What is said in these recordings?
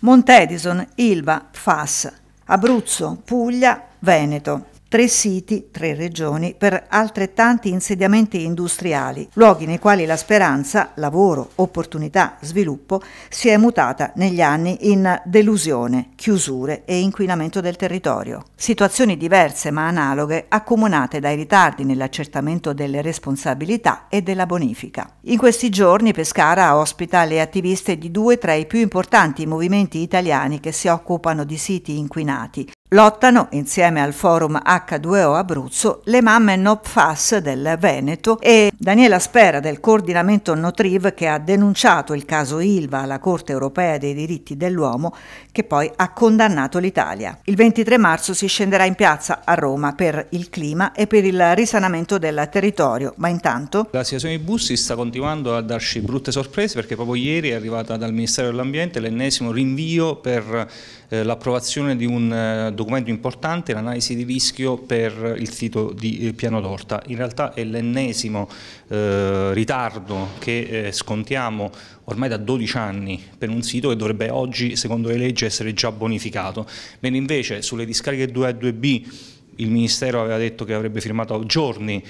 Montedison, Ilva, Fas, Abruzzo, Puglia, Veneto tre siti, tre regioni, per altrettanti insediamenti industriali, luoghi nei quali la speranza, lavoro, opportunità, sviluppo si è mutata negli anni in delusione, chiusure e inquinamento del territorio. Situazioni diverse ma analoghe accomunate dai ritardi nell'accertamento delle responsabilità e della bonifica. In questi giorni Pescara ospita le attiviste di due tra i più importanti movimenti italiani che si occupano di siti inquinati, Lottano insieme al forum H2O Abruzzo le mamme NOPFAS del Veneto e Daniela Spera del coordinamento Notriv che ha denunciato il caso Ilva alla Corte europea dei diritti dell'uomo che poi ha condannato l'Italia. Il 23 marzo si scenderà in piazza a Roma per il clima e per il risanamento del territorio, ma intanto... La situazione dei bussi sta continuando a darci brutte sorprese perché proprio ieri è arrivata dal Ministero dell'Ambiente l'ennesimo rinvio per eh, l'approvazione di un eh, documento importante, l'analisi di rischio per il sito di eh, Piano d'Orta. In realtà è l'ennesimo eh, ritardo che eh, scontiamo ormai da 12 anni per un sito che dovrebbe oggi, secondo le leggi, essere già bonificato. Bene invece sulle discariche 2A e 2B il Ministero aveva detto che avrebbe firmato a giorni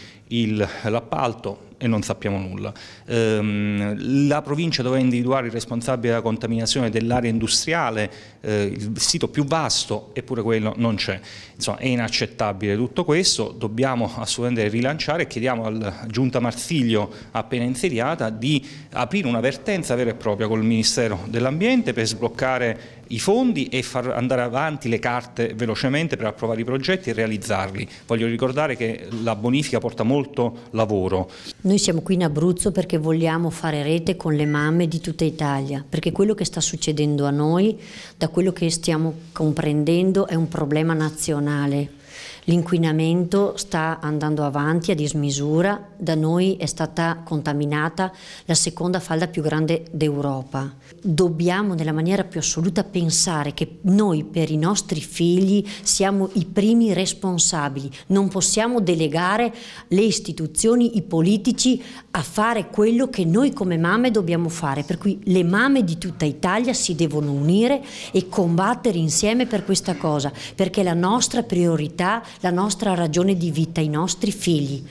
l'appalto, e non sappiamo nulla. Ehm, la provincia doveva individuare i responsabili della contaminazione dell'area industriale, eh, il sito più vasto, eppure quello non c'è. Insomma è inaccettabile tutto questo, dobbiamo assolutamente rilanciare e chiediamo alla giunta Marsiglio appena insediata di aprire una vertenza vera e propria col Ministero dell'Ambiente per sbloccare i fondi e far andare avanti le carte velocemente per approvare i progetti e realizzarli. Voglio ricordare che la bonifica porta molto lavoro. Noi siamo qui in Abruzzo perché vogliamo fare rete con le mamme di tutta Italia, perché quello che sta succedendo a noi, da quello che stiamo comprendendo, è un problema nazionale L'inquinamento sta andando avanti a dismisura, da noi è stata contaminata la seconda falda più grande d'Europa. Dobbiamo nella maniera più assoluta pensare che noi per i nostri figli siamo i primi responsabili, non possiamo delegare le istituzioni, i politici a fare quello che noi come mamme dobbiamo fare, per cui le mamme di tutta Italia si devono unire e combattere insieme per questa cosa, perché la nostra priorità, la nostra ragione di vita, i nostri figli.